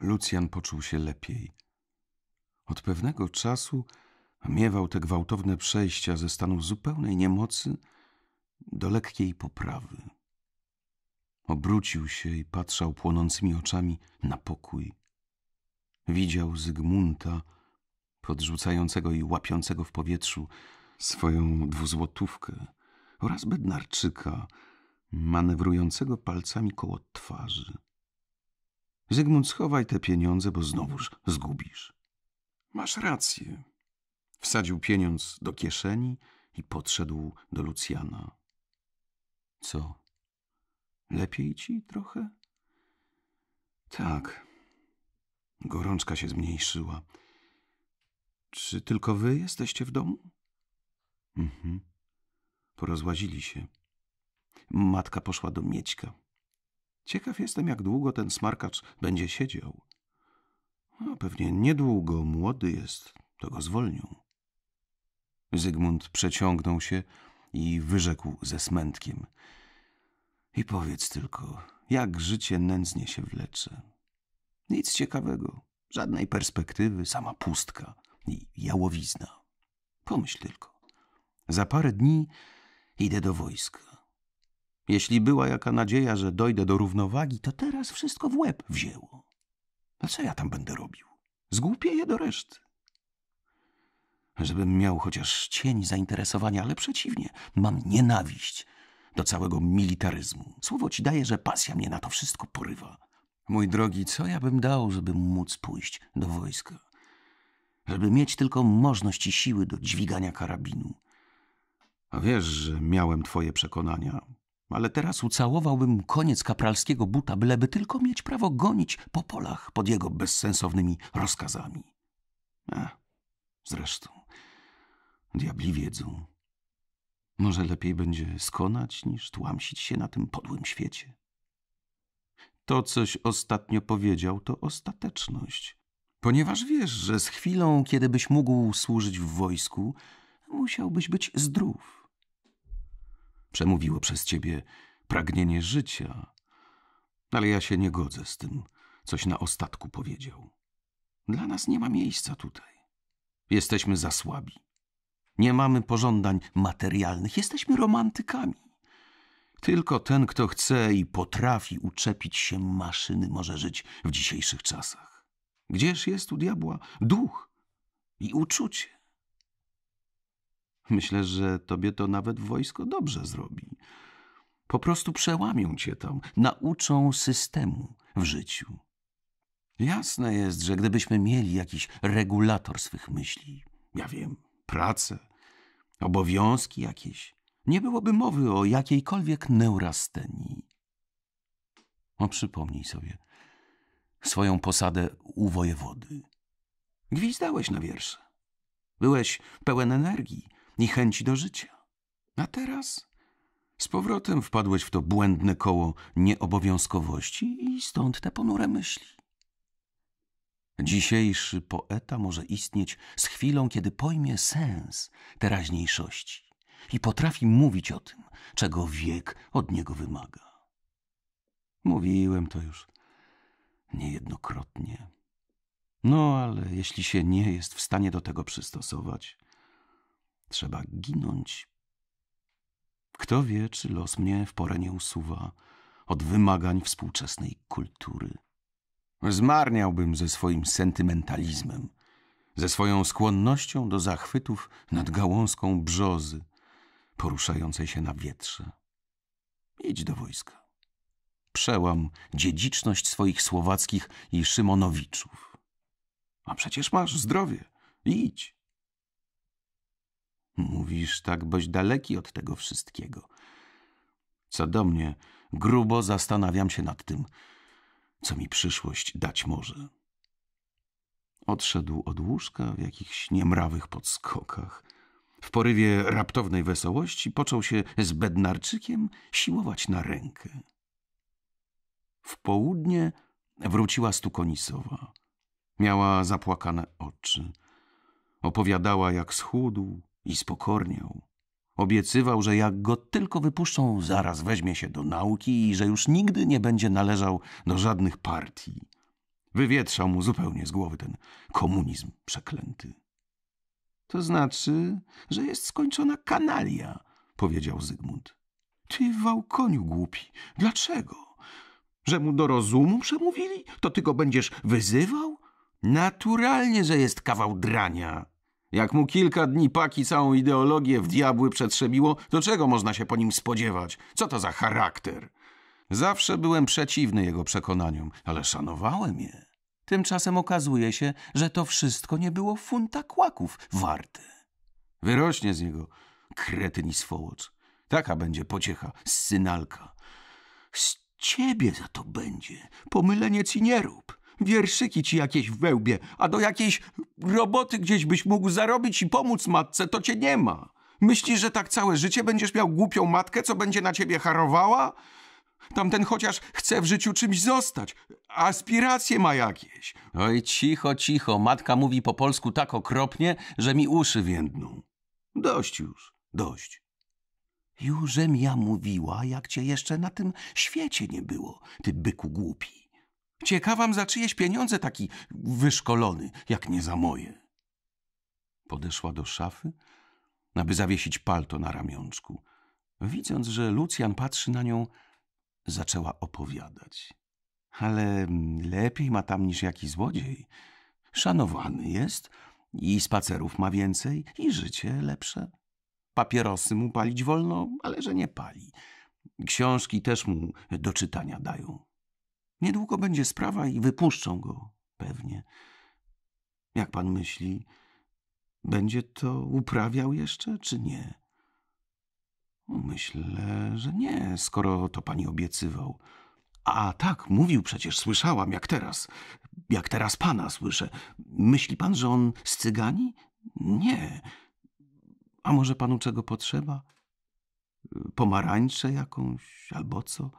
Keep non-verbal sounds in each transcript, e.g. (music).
Lucjan poczuł się lepiej. Od pewnego czasu miewał te gwałtowne przejścia ze stanu zupełnej niemocy do lekkiej poprawy. Obrócił się i patrzał płonącymi oczami na pokój. Widział Zygmunta, podrzucającego i łapiącego w powietrzu swoją dwuzłotówkę oraz bednarczyka, manewrującego palcami koło twarzy. Zygmunt, schowaj te pieniądze, bo znowuż zgubisz. Masz rację. Wsadził pieniądz do kieszeni i podszedł do Lucjana. Co? Lepiej ci trochę? Tak. Gorączka się zmniejszyła. Czy tylko wy jesteście w domu? Mhm. Porozłazili się. Matka poszła do Miećka. Ciekaw jestem, jak długo ten smarkacz będzie siedział. No, pewnie niedługo, młody jest, to go zwolnią. Zygmunt przeciągnął się i wyrzekł ze smętkiem. I powiedz tylko, jak życie nędznie się wlecze. Nic ciekawego, żadnej perspektywy, sama pustka i jałowizna. Pomyśl tylko, za parę dni idę do wojska. Jeśli była jaka nadzieja, że dojdę do równowagi, to teraz wszystko w łeb wzięło. A co ja tam będę robił? Zgłupieję do reszty. Żebym miał chociaż cień zainteresowania, ale przeciwnie, mam nienawiść do całego militaryzmu. Słowo ci daję, że pasja mnie na to wszystko porywa. Mój drogi, co ja bym dał, żeby móc pójść do wojska? Żeby mieć tylko możność i siły do dźwigania karabinu. A wiesz, że miałem twoje przekonania ale teraz ucałowałbym koniec kapralskiego buta, byleby tylko mieć prawo gonić po polach pod jego bezsensownymi rozkazami. A, zresztą, diabli wiedzą. Może lepiej będzie skonać, niż tłamsić się na tym podłym świecie. To, coś ostatnio powiedział, to ostateczność. Ponieważ wiesz, że z chwilą, kiedybyś mógł służyć w wojsku, musiałbyś być zdrów przemówiło przez ciebie pragnienie życia, ale ja się nie godzę z tym, coś na ostatku powiedział. Dla nas nie ma miejsca tutaj. Jesteśmy za słabi. Nie mamy pożądań materialnych, jesteśmy romantykami. Tylko ten, kto chce i potrafi uczepić się maszyny, może żyć w dzisiejszych czasach. Gdzież jest u diabła duch i uczucie? Myślę, że tobie to nawet wojsko dobrze zrobi. Po prostu przełamią cię tam, nauczą systemu w życiu. Jasne jest, że gdybyśmy mieli jakiś regulator swych myśli, ja wiem, pracę, obowiązki jakieś, nie byłoby mowy o jakiejkolwiek neurastenii. O, przypomnij sobie swoją posadę u wojewody. Gwizdałeś na wiersze. Byłeś pełen energii, i chęci do życia. A teraz z powrotem wpadłeś w to błędne koło nieobowiązkowości i stąd te ponure myśli. Dzisiejszy poeta może istnieć z chwilą, kiedy pojmie sens teraźniejszości i potrafi mówić o tym, czego wiek od niego wymaga. Mówiłem to już niejednokrotnie. No, ale jeśli się nie jest w stanie do tego przystosować, Trzeba ginąć. Kto wie, czy los mnie w porę nie usuwa od wymagań współczesnej kultury. Zmarniałbym ze swoim sentymentalizmem, ze swoją skłonnością do zachwytów nad gałązką brzozy poruszającej się na wietrze. Idź do wojska. Przełam dziedziczność swoich słowackich i szymonowiczów. A przecież masz zdrowie. Idź. Mówisz tak, boś daleki od tego wszystkiego. Co do mnie, grubo zastanawiam się nad tym, co mi przyszłość dać może. Odszedł od łóżka w jakichś niemrawych podskokach. W porywie raptownej wesołości począł się z bednarczykiem siłować na rękę. W południe wróciła Stukonisowa. Miała zapłakane oczy. Opowiadała, jak schudł, i spokorniał. Obiecywał, że jak go tylko wypuszczą, zaraz weźmie się do nauki i że już nigdy nie będzie należał do żadnych partii. Wywietrzał mu zupełnie z głowy ten komunizm przeklęty. To znaczy, że jest skończona kanalia, powiedział Zygmunt. Ty wałkoniu głupi, dlaczego? Że mu do rozumu przemówili? To ty go będziesz wyzywał? Naturalnie, że jest kawał drania, jak mu kilka dni paki całą ideologię w diabły przetrzebiło, to czego można się po nim spodziewać? Co to za charakter? Zawsze byłem przeciwny jego przekonaniom, ale szanowałem je. Tymczasem okazuje się, że to wszystko nie było funta kłaków warte. Wyrośnie z niego kretyn swołocz. Taka będzie pociecha, synalka. Z ciebie za to będzie, pomylenie ci nie rób. Wierszyki ci jakieś w wełbie, a do jakiejś roboty gdzieś byś mógł zarobić i pomóc matce, to cię nie ma. Myślisz, że tak całe życie będziesz miał głupią matkę, co będzie na ciebie harowała? Tamten chociaż chce w życiu czymś zostać. Aspiracje ma jakieś. Oj, cicho, cicho. Matka mówi po polsku tak okropnie, że mi uszy więdną. Dość już, dość. Jużem ja mówiła, jak cię jeszcze na tym świecie nie było, ty byku głupi. Ciekawam za czyjeś pieniądze taki wyszkolony, jak nie za moje. Podeszła do szafy, aby zawiesić palto na ramionczku. Widząc, że Lucjan patrzy na nią, zaczęła opowiadać. Ale lepiej ma tam niż jaki złodziej. Szanowany jest i spacerów ma więcej i życie lepsze. Papierosy mu palić wolno, ale że nie pali. Książki też mu do czytania dają. Niedługo będzie sprawa i wypuszczą go, pewnie. Jak pan myśli, będzie to uprawiał jeszcze, czy nie? Myślę, że nie, skoro to pani obiecywał. A tak, mówił przecież, słyszałam, jak teraz. Jak teraz pana słyszę. Myśli pan, że on z cygani? Nie. A może panu czego potrzeba? Pomarańcze jakąś albo co?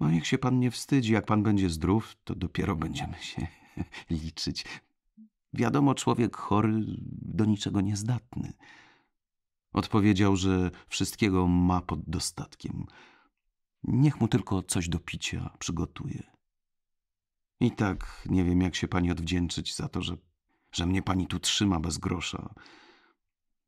No niech się pan nie wstydzi. Jak pan będzie zdrów, to dopiero będziemy się (laughs) liczyć. Wiadomo, człowiek chory do niczego niezdatny. Odpowiedział, że wszystkiego ma pod dostatkiem. Niech mu tylko coś do picia przygotuje. I tak nie wiem, jak się pani odwdzięczyć za to, że, że mnie pani tu trzyma bez grosza.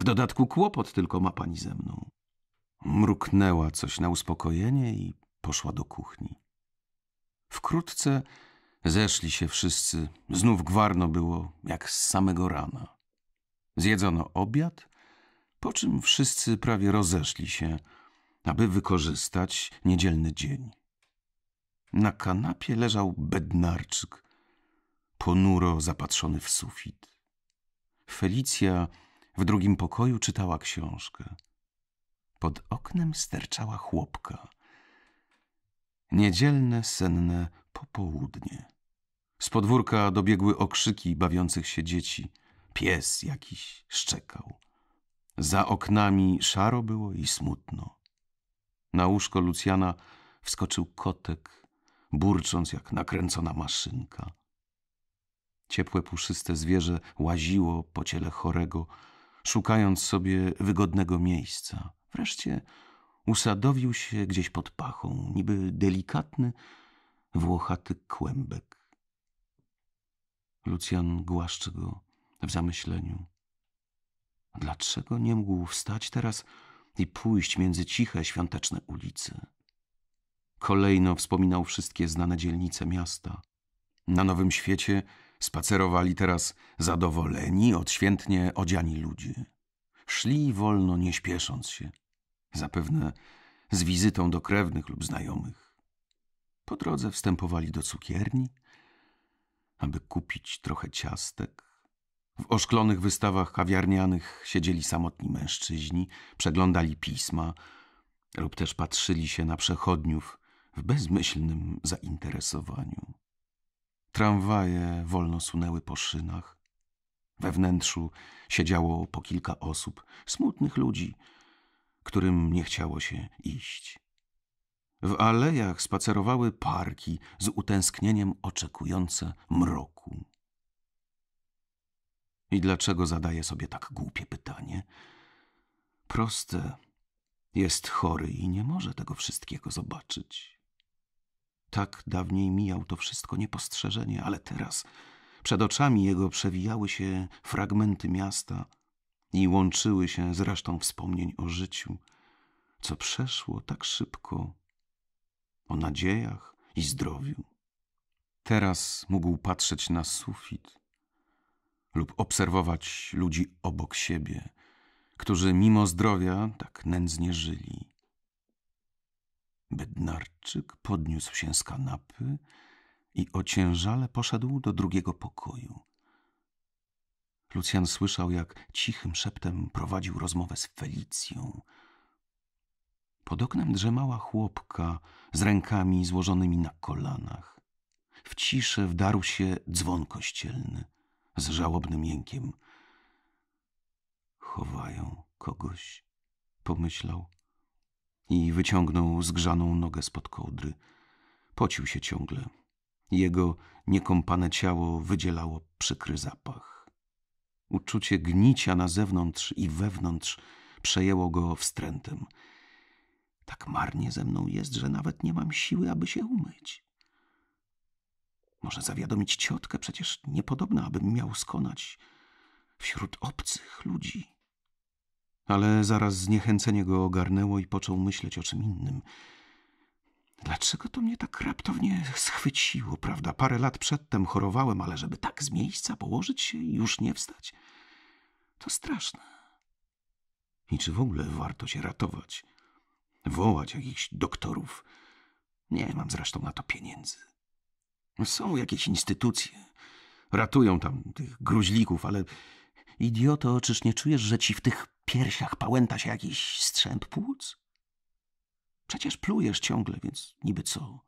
W dodatku kłopot tylko ma pani ze mną. Mruknęła coś na uspokojenie i poszła do kuchni. Wkrótce zeszli się wszyscy, znów gwarno było, jak z samego rana. Zjedzono obiad, po czym wszyscy prawie rozeszli się, aby wykorzystać niedzielny dzień. Na kanapie leżał bednarczyk, ponuro zapatrzony w sufit. Felicja w drugim pokoju czytała książkę. Pod oknem sterczała chłopka. Niedzielne, senne popołudnie. Z podwórka dobiegły okrzyki bawiących się dzieci. Pies jakiś szczekał. Za oknami szaro było i smutno. Na łóżko Lucjana wskoczył kotek, burcząc jak nakręcona maszynka. Ciepłe, puszyste zwierzę łaziło po ciele chorego, szukając sobie wygodnego miejsca. Wreszcie usadowił się gdzieś pod pachą, niby delikatny, włochaty kłębek. Lucjan głaszczy go w zamyśleniu. Dlaczego nie mógł wstać teraz i pójść między ciche, świąteczne ulice? Kolejno wspominał wszystkie znane dzielnice miasta. Na Nowym Świecie spacerowali teraz zadowoleni, odświętnie odziani ludzie. Szli wolno, nie śpiesząc się – zapewne z wizytą do krewnych lub znajomych. Po drodze wstępowali do cukierni, aby kupić trochę ciastek. W oszklonych wystawach kawiarnianych siedzieli samotni mężczyźni, przeglądali pisma lub też patrzyli się na przechodniów w bezmyślnym zainteresowaniu. Tramwaje wolno sunęły po szynach. We wnętrzu siedziało po kilka osób, smutnych ludzi, którym nie chciało się iść. W alejach spacerowały parki z utęsknieniem oczekujące mroku. I dlaczego zadaję sobie tak głupie pytanie? Proste. Jest chory i nie może tego wszystkiego zobaczyć. Tak dawniej mijał to wszystko niepostrzeżenie, ale teraz przed oczami jego przewijały się fragmenty miasta, i łączyły się z resztą wspomnień o życiu, co przeszło tak szybko, o nadziejach i zdrowiu. Teraz mógł patrzeć na sufit lub obserwować ludzi obok siebie, którzy mimo zdrowia tak nędznie żyli. Bednarczyk podniósł się z kanapy i ociężale poszedł do drugiego pokoju – Lucjan słyszał, jak cichym szeptem prowadził rozmowę z Felicją. Pod oknem drzemała chłopka z rękami złożonymi na kolanach. W ciszę wdarł się dzwon kościelny z żałobnym jękiem. Chowają kogoś, pomyślał i wyciągnął zgrzaną nogę spod kołdry. Pocił się ciągle. Jego niekąpane ciało wydzielało przykry zapach. Uczucie gnicia na zewnątrz i wewnątrz przejęło go wstrętem. Tak marnie ze mną jest, że nawet nie mam siły, aby się umyć. Może zawiadomić ciotkę, przecież niepodobna, abym miał skonać wśród obcych ludzi. Ale zaraz zniechęcenie go ogarnęło i począł myśleć o czym innym – Dlaczego to mnie tak raptownie schwyciło, prawda? Parę lat przedtem chorowałem, ale żeby tak z miejsca położyć się i już nie wstać, to straszne. I czy w ogóle warto się ratować? Wołać jakichś doktorów? Nie mam zresztą na to pieniędzy. Są jakieś instytucje. Ratują tam tych gruźlików, ale idioto, czyż nie czujesz, że ci w tych piersiach pałęta się jakiś strzęp płuc? Przecież plujesz ciągle, więc niby co?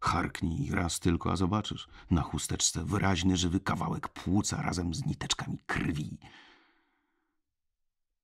Harknij raz tylko, a zobaczysz. Na chusteczce wyraźny, żywy kawałek płuca razem z niteczkami krwi.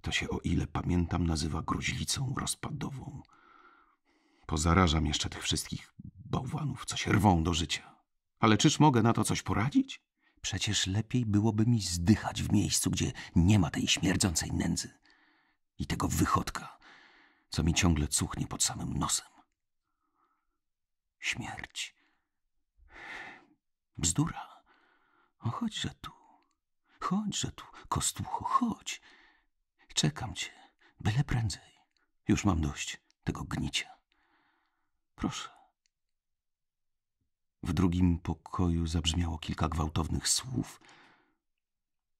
To się, o ile pamiętam, nazywa gruźlicą rozpadową. Pozarażam jeszcze tych wszystkich bałwanów, co się rwą do życia. Ale czyż mogę na to coś poradzić? Przecież lepiej byłoby mi zdychać w miejscu, gdzie nie ma tej śmierdzącej nędzy i tego wychodka, co mi ciągle cuchnie pod samym nosem. Śmierć. Bzdura. O, chodźże tu. Chodźże tu, kostucho, chodź. Czekam cię, byle prędzej. Już mam dość tego gnicia. Proszę. W drugim pokoju zabrzmiało kilka gwałtownych słów.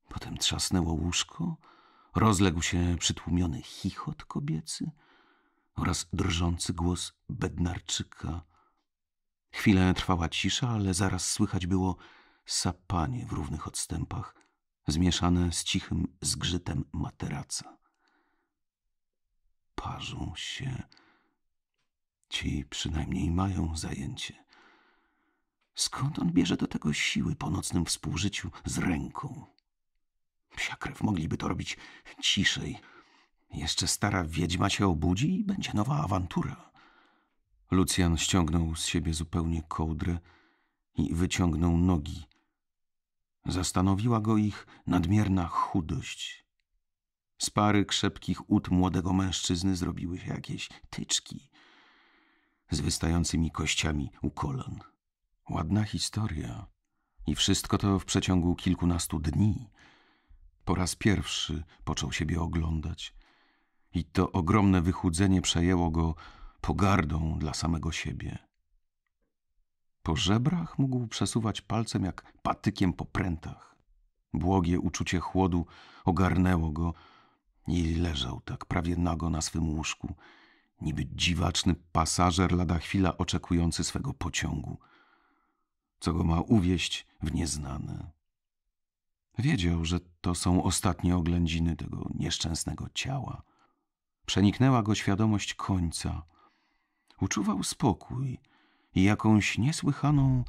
Potem trzasnęło łóżko, rozległ się przytłumiony chichot kobiecy – oraz drżący głos bednarczyka. Chwilę trwała cisza, ale zaraz słychać było sapanie w równych odstępach, zmieszane z cichym zgrzytem materaca. Parzą się. Ci przynajmniej mają zajęcie. Skąd on bierze do tego siły po nocnym współżyciu z ręką? Psiakrew mogliby to robić ciszej – jeszcze stara wiedźma się obudzi i będzie nowa awantura. Lucjan ściągnął z siebie zupełnie kołdrę i wyciągnął nogi. Zastanowiła go ich nadmierna chudość. Z pary krzepkich ut młodego mężczyzny zrobiły się jakieś tyczki z wystającymi kościami u kolan. Ładna historia. I wszystko to w przeciągu kilkunastu dni. Po raz pierwszy począł siebie oglądać, i to ogromne wychudzenie przejęło go pogardą dla samego siebie. Po żebrach mógł przesuwać palcem jak patykiem po prętach. Błogie uczucie chłodu ogarnęło go i leżał tak prawie nago na swym łóżku, niby dziwaczny pasażer lada chwila oczekujący swego pociągu, co go ma uwieść w nieznane. Wiedział, że to są ostatnie oględziny tego nieszczęsnego ciała – Przeniknęła go świadomość końca. Uczuwał spokój i jakąś niesłychaną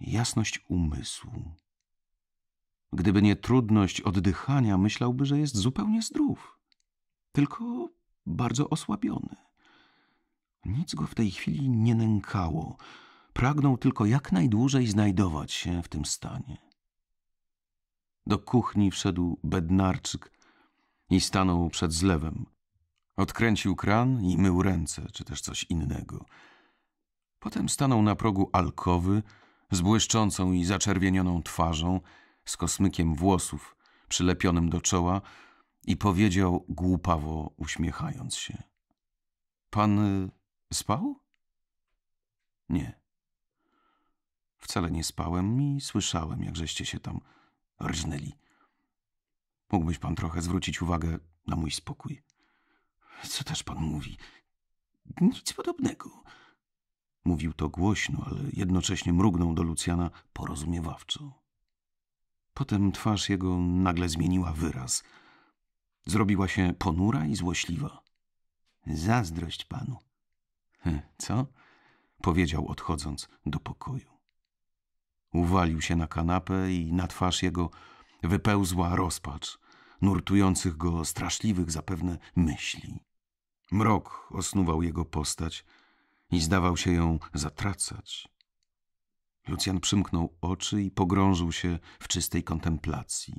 jasność umysłu. Gdyby nie trudność oddychania, myślałby, że jest zupełnie zdrów, tylko bardzo osłabiony. Nic go w tej chwili nie nękało. Pragnął tylko jak najdłużej znajdować się w tym stanie. Do kuchni wszedł bednarczyk i stanął przed zlewem. Odkręcił kran i mył ręce, czy też coś innego. Potem stanął na progu alkowy z błyszczącą i zaczerwienioną twarzą, z kosmykiem włosów przylepionym do czoła i powiedział głupawo uśmiechając się. Pan y, spał? Nie. Wcale nie spałem i słyszałem, jak żeście się tam rżnęli. Mógłbyś pan trochę zwrócić uwagę na mój spokój. Co też pan mówi? Nic podobnego. Mówił to głośno, ale jednocześnie mrugnął do Lucjana porozumiewawczo. Potem twarz jego nagle zmieniła wyraz. Zrobiła się ponura i złośliwa. Zazdrość panu. Hm, co? Powiedział odchodząc do pokoju. Uwalił się na kanapę i na twarz jego wypełzła rozpacz nurtujących go straszliwych zapewne myśli. Mrok osnuwał jego postać i zdawał się ją zatracać. Lucjan przymknął oczy i pogrążył się w czystej kontemplacji.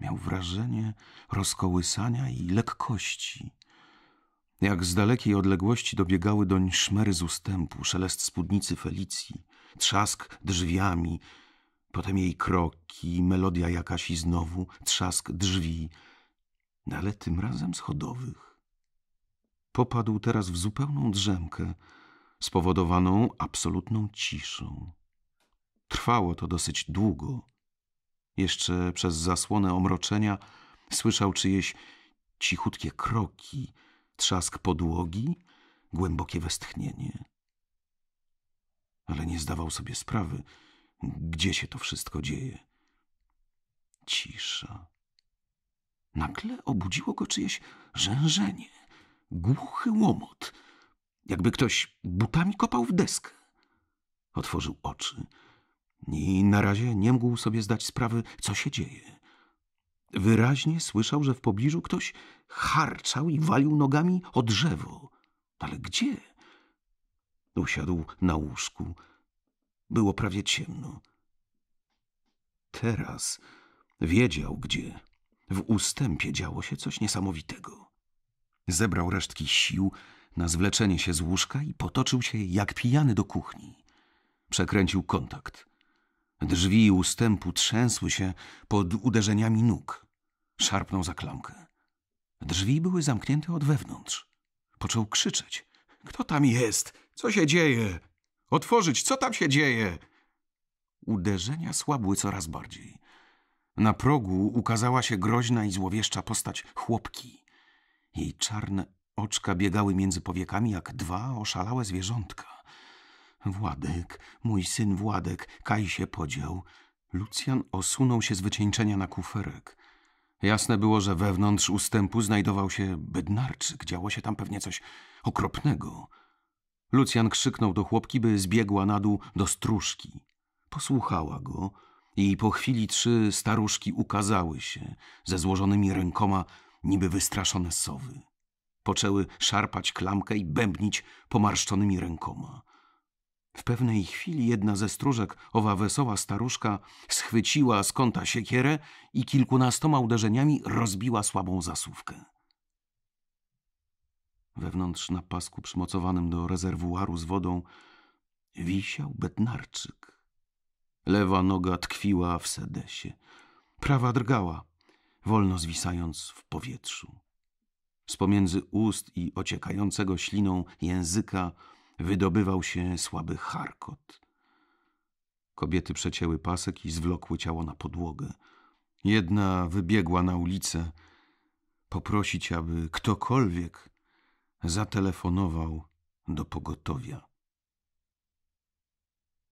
Miał wrażenie rozkołysania i lekkości. Jak z dalekiej odległości dobiegały doń szmery z ustępu, szelest spódnicy Felicji, trzask drzwiami, potem jej kroki, melodia jakaś i znowu trzask drzwi – no ale tym razem schodowych. Popadł teraz w zupełną drzemkę, spowodowaną absolutną ciszą. Trwało to dosyć długo. Jeszcze przez zasłonę omroczenia słyszał czyjeś cichutkie kroki, trzask podłogi, głębokie westchnienie. Ale nie zdawał sobie sprawy, gdzie się to wszystko dzieje. Cisza. Nagle obudziło go czyjeś rzężenie, głuchy łomot, jakby ktoś butami kopał w deskę. Otworzył oczy i na razie nie mógł sobie zdać sprawy, co się dzieje. Wyraźnie słyszał, że w pobliżu ktoś harczał i walił nogami o drzewo. Ale gdzie? Usiadł na łóżku. Było prawie ciemno. Teraz wiedział gdzie. W ustępie działo się coś niesamowitego. Zebrał resztki sił na zwleczenie się z łóżka i potoczył się jak pijany do kuchni. Przekręcił kontakt. Drzwi ustępu trzęsły się pod uderzeniami nóg. Szarpnął za klamkę. Drzwi były zamknięte od wewnątrz. Począł krzyczeć. Kto tam jest? Co się dzieje? Otworzyć, co tam się dzieje? Uderzenia słabły coraz bardziej. Na progu ukazała się groźna i złowieszcza postać chłopki. Jej czarne oczka biegały między powiekami jak dwa oszalałe zwierzątka. Władek, mój syn Władek, Kaj się podział. Lucjan osunął się z wycieńczenia na kuferek. Jasne było, że wewnątrz ustępu znajdował się bednarczyk. Działo się tam pewnie coś okropnego. Lucjan krzyknął do chłopki, by zbiegła na dół do stróżki. Posłuchała go, i po chwili trzy staruszki ukazały się ze złożonymi rękoma niby wystraszone sowy. Poczęły szarpać klamkę i bębnić pomarszczonymi rękoma. W pewnej chwili jedna ze stróżek, owa wesoła staruszka, schwyciła z kąta siekierę i kilkunastoma uderzeniami rozbiła słabą zasówkę. Wewnątrz na pasku przymocowanym do rezerwuaru z wodą wisiał betnarczyk. Lewa noga tkwiła w sedesie. Prawa drgała, wolno zwisając w powietrzu. Z pomiędzy ust i ociekającego śliną języka wydobywał się słaby charkot. Kobiety przecięły pasek i zwlokły ciało na podłogę. Jedna wybiegła na ulicę poprosić, aby ktokolwiek zatelefonował do pogotowia.